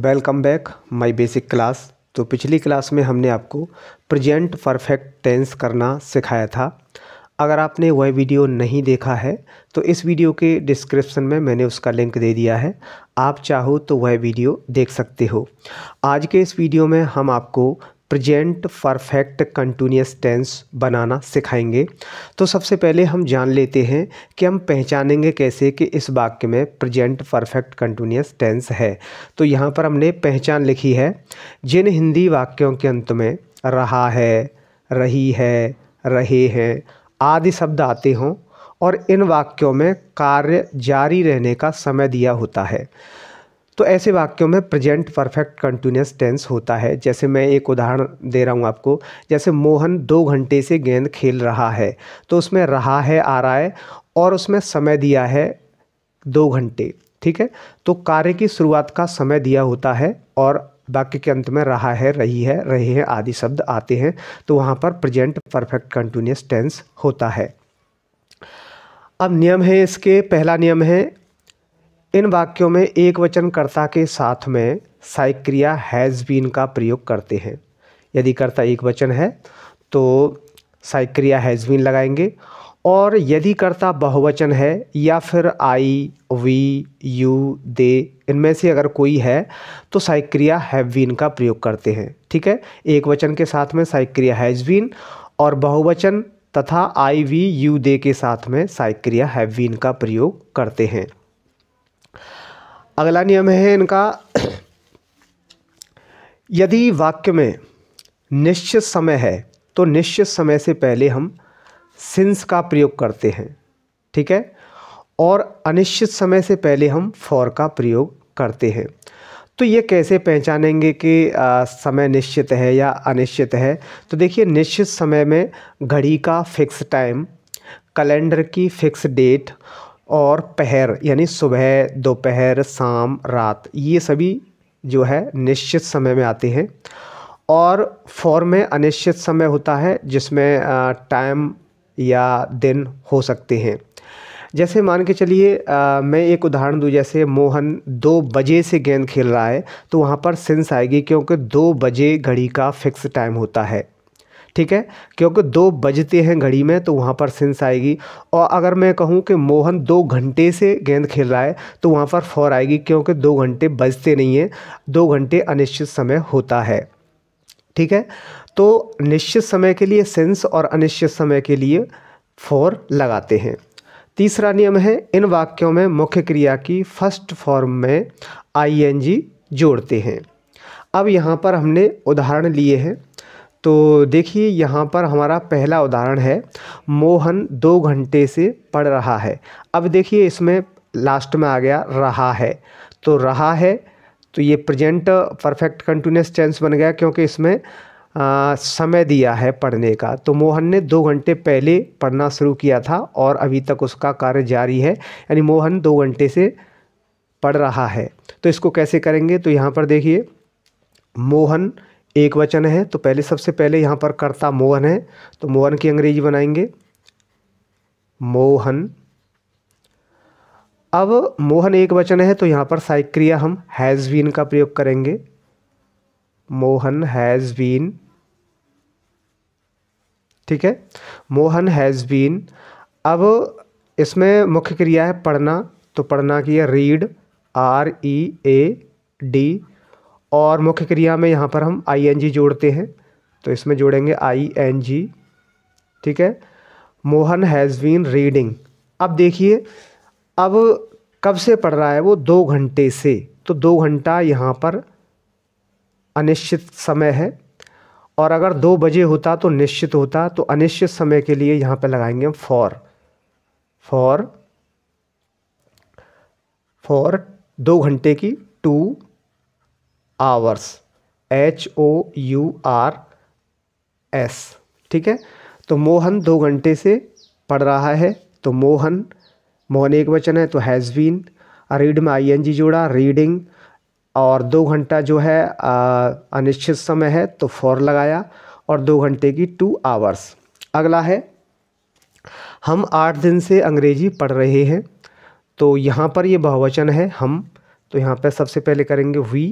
welcome back my basic class तो पिछली class में हमने आपको प्रेजेंट परफेक्ट टेंस करना सिखाया था अगर आपने वह वीडियो नहीं देखा है तो इस वीडियो के डिस्क्रिप्शन में मैंने उसका लिंक दे दिया है आप चाहो तो वह वीडियो देख सकते हो आज के इस वीडियो में हम आपको प्रेजेंट परफेक्ट कंटिन्यूस टेंस बनाना सिखाएंगे तो सबसे पहले हम जान लेते हैं कि हम पहचानेंगे कैसे कि इस वाक्य में प्रेजेंट परफेक्ट कंटिन्यूस टेंस है तो यहाँ पर हमने पहचान लिखी है जिन हिंदी वाक्यों के अंत में रहा है रही है रहे हैं आदि शब्द आते हों और इन वाक्यों में कार्य जारी रहने का समय दिया होता है तो ऐसे वाक्यों में प्रेजेंट परफेक्ट कंटिन्यूस टेंस होता है जैसे मैं एक उदाहरण दे रहा हूँ आपको जैसे मोहन दो घंटे से गेंद खेल रहा है तो उसमें रहा है आ रहा है और उसमें समय दिया है दो घंटे ठीक है तो कार्य की शुरुआत का समय दिया होता है और वाक्य के अंत में रहा है रही है रहे हैं आदि शब्द आते हैं तो वहाँ पर प्रेजेंट परफेक्ट कंटिन्यूस टेंस होता है अब नियम है इसके पहला नियम है इन वाक्यों में एक वचनकर्ता के साथ में साइक्रिया हैज़ बीन का प्रयोग करते हैं यदि कर्ता एक वचन है तो साइक्रिया हैज़ बीन लगाएंगे और यदि कर्ता बहुवचन है या फिर आई वी यू दे इनमें से अगर कोई है तो साइक्रिया हैव बीन का प्रयोग करते हैं ठीक है एक वचन के साथ में साइक्रिया हैज़ बीन और बहुवचन तथा आई वी यू दे के साथ में साइक्रिया हैव बीन का प्रयोग करते हैं अगला नियम है इनका यदि वाक्य में निश्चित समय है तो निश्चित समय से पहले हम सिंस का प्रयोग करते हैं ठीक है और अनिश्चित समय से पहले हम फॉर का प्रयोग करते हैं तो ये कैसे पहचानेंगे कि आ, समय निश्चित है या अनिश्चित है तो देखिए निश्चित समय में घड़ी का फिक्स टाइम कैलेंडर की फिक्स डेट और पहर यानी सुबह दोपहर शाम रात ये सभी जो है निश्चित समय में आते हैं और फॉर में अनिश्चित समय होता है जिसमें टाइम या दिन हो सकते हैं जैसे मान के चलिए मैं एक उदाहरण दूँ जैसे मोहन दो बजे से गेंद खेल रहा है तो वहाँ पर सेंस आएगी क्योंकि दो बजे घड़ी का फिक्स टाइम होता है ठीक है क्योंकि दो बजते हैं घड़ी में तो वहाँ पर सेंस आएगी और अगर मैं कहूँ कि मोहन दो घंटे से गेंद खेल रहा है तो वहाँ पर फॉर आएगी क्योंकि दो घंटे बजते नहीं हैं दो घंटे अनिश्चित समय होता है ठीक है तो निश्चित समय के लिए सेंस और अनिश्चित समय के लिए फॉर लगाते हैं तीसरा नियम है इन वाक्यों में मुख्य क्रिया की फर्स्ट फॉर्म में आईएनजी जोड़ते हैं अब यहाँ पर हमने उदाहरण लिए हैं तो देखिए यहाँ पर हमारा पहला उदाहरण है मोहन दो घंटे से पढ़ रहा है अब देखिए इसमें लास्ट में आ गया रहा है तो रहा है तो ये प्रेजेंट परफेक्ट कंटिन्यूस टेंस बन गया क्योंकि इसमें आ, समय दिया है पढ़ने का तो मोहन ने दो घंटे पहले पढ़ना शुरू किया था और अभी तक उसका कार्य जारी है यानी मोहन दो घंटे से पढ़ रहा है तो इसको कैसे करेंगे तो यहाँ पर देखिए मोहन एक वचन है तो पहले सबसे पहले यहाँ पर कर्ता मोहन है तो मोहन की अंग्रेजी बनाएंगे मोहन अब मोहन एक वचन है तो यहाँ पर साइक्रिया हम हैज़ बीन का प्रयोग करेंगे मोहन हैज़ बीन ठीक है मोहन हैज़ बीन अब इसमें मुख्य क्रिया है पढ़ना तो पढ़ना की है read R E A D और मुख्य क्रिया में यहाँ पर हम आई एन जी जोड़ते हैं तो इसमें जोड़ेंगे आई एन जी ठीक है मोहन हैज़ बीन रीडिंग अब देखिए अब कब से पढ़ रहा है वो दो घंटे से तो दो घंटा यहाँ पर अनिश्चित समय है और अगर दो बजे होता तो निश्चित होता तो अनिश्चित समय के लिए यहाँ पर लगाएंगे हम फॉर फॉर फॉर दो घंटे की two hours H O U R S ठीक है तो मोहन दो घंटे से पढ़ रहा है तो मोहन मोहन एक वचन है तो हैज़ बीन रीड में आई एन जी जोड़ा रीडिंग और दो घंटा जो है अनिश्चित समय है तो फॉर लगाया और दो घंटे की टू आवर्स अगला है हम आठ दिन से अंग्रेजी पढ़ रहे हैं तो यहाँ पर ये बहुवचन है हम तो यहाँ पर सबसे पहले करेंगे वी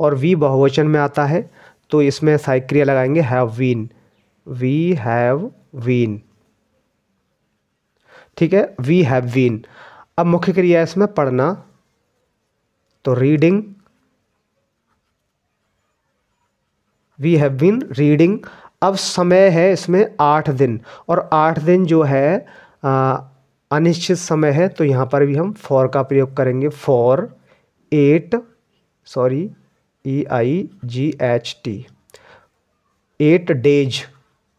और वी बहुवचन में आता है तो इसमें साइक क्रिया लगाएंगे have been we have been ठीक है वी हैव वीन अब मुख्य क्रिया इसमें पढ़ना तो reading we have been reading अब समय है इसमें आठ दिन और आठ दिन जो है अनिश्चित समय है तो यहाँ पर भी हम फॉर का प्रयोग करेंगे for eight sorry E I G H T eight days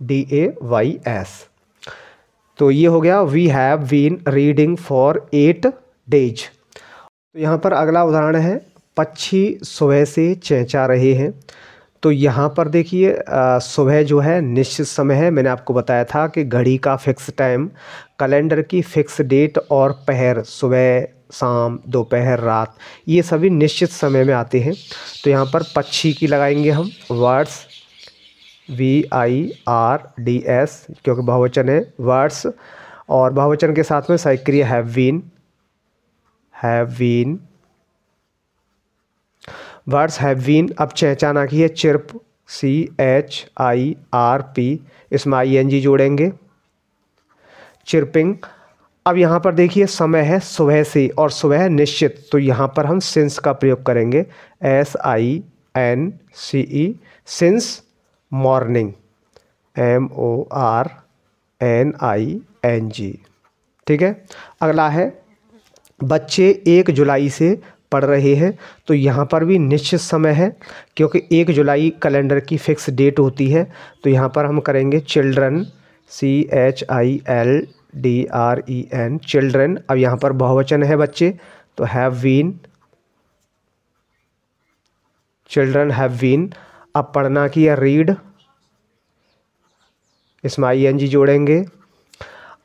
D A Y S तो ये हो गया we have been reading for eight days तो यहाँ पर अगला उदाहरण है पक्षी सुबह से चेंचा रहे हैं तो यहाँ पर देखिए सुबह जो है निश्चित समय है मैंने आपको बताया था कि घड़ी का फिक्स टाइम कैलेंडर की फिक्स डेट और पहर सुबह शाम दोपहर रात ये सभी निश्चित समय में आते हैं तो यहाँ पर पक्षी की लगाएंगे हम birds B I R D S क्योंकि बहुवचन है वर्ड्स और बहुवचन के साथ में सक्रिय have been have been birds have been अब चहचाना की है chirp C H I R P इसमें आई एन जी जोड़ेंगे चिरपिंग अब यहाँ पर देखिए समय है सुबह से और सुबह निश्चित तो यहाँ पर हम सिंस का प्रयोग करेंगे S I N C E since morning M O R N I N G ठीक है अगला है बच्चे एक जुलाई से पढ़ रहे हैं तो यहाँ पर भी निश्चित समय है क्योंकि एक जुलाई कैलेंडर की फिक्स डेट होती है तो यहाँ पर हम करेंगे children C H I L D R E N children अब यहाँ पर बहुवचन है बच्चे तो have been children have been अब पढ़ना की या रीड इसमें आई एन जी जोड़ेंगे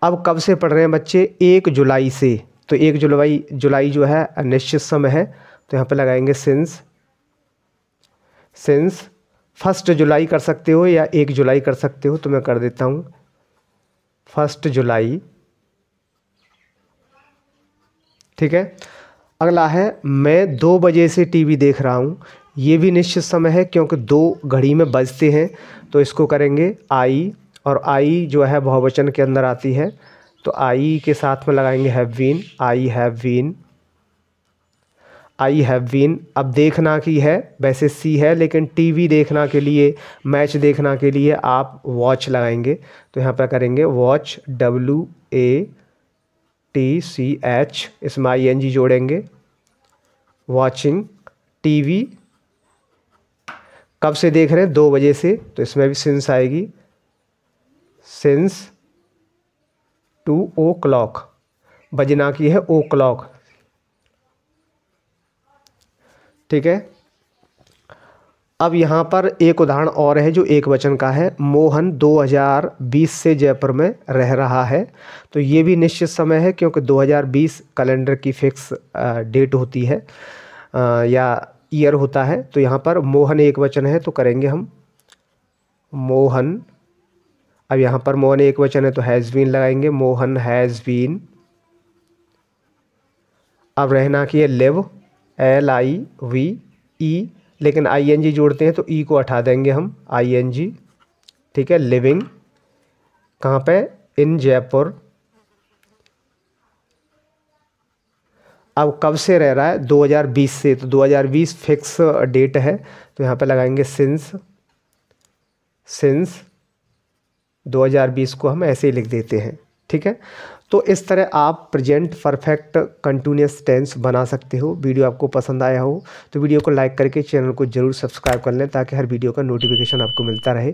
अब कब से पढ़ रहे हैं बच्चे एक जुलाई से तो एक जुलाई जुलाई जो है निश्चित समय है तो यहाँ पर लगाएंगे सिंस सिंस फर्स्ट जुलाई कर सकते हो या एक जुलाई कर सकते हो तो मैं कर देता हूँ फर्स्ट जुलाई ठीक है अगला है मैं दो बजे से टीवी देख रहा हूँ ये भी निश्चित समय है क्योंकि दो घड़ी में बजते हैं तो इसको करेंगे आई और आई जो है बहुवचन के अंदर आती है तो आई के साथ में लगाएंगे have been I have been I have been अब देखना की है वैसे सी है लेकिन टीवी देखना के लिए मैच देखना के लिए आप वॉच लगाएंगे तो यहाँ पर करेंगे watch W A T C H इसमें आई एन जी जोड़ेंगे वॉचिंग टीवी कब से देख रहे हैं दो बजे से तो इसमें भी सिंस आएगी सिंस टू ओ क्लॉक बजना की है ओ क्लॉक ठीक है अब यहाँ पर एक उदाहरण और है जो एक वचन का है मोहन 2020 से जयपुर में रह रहा है तो ये भी निश्चित समय है क्योंकि 2020 कैलेंडर की फिक्स डेट होती है या ईयर होता है तो यहाँ पर मोहन एक वचन है तो करेंगे हम मोहन अब यहाँ पर मोहन एक वचन है तो हैज़ बीन लगाएंगे मोहन हैज़ बीन अब रहना की है live L I V E लेकिन आई एन जी जोड़ते हैं तो ई e को हटा देंगे हम आई एन जी ठीक है लिविंग कहाँ पे इन जयपुर अब कब से रह रहा है 2020 से तो 2020 फिक्स डेट है तो यहाँ पे लगाएंगे सिंस सिंस 2020 को हम ऐसे ही लिख देते हैं ठीक है तो इस तरह आप प्रेजेंट परफेक्ट कंटिन्यूस टेंस बना सकते हो वीडियो आपको पसंद आया हो तो वीडियो को लाइक करके चैनल को जरूर सब्सक्राइब कर लें ताकि हर वीडियो का नोटिफिकेशन आपको मिलता रहे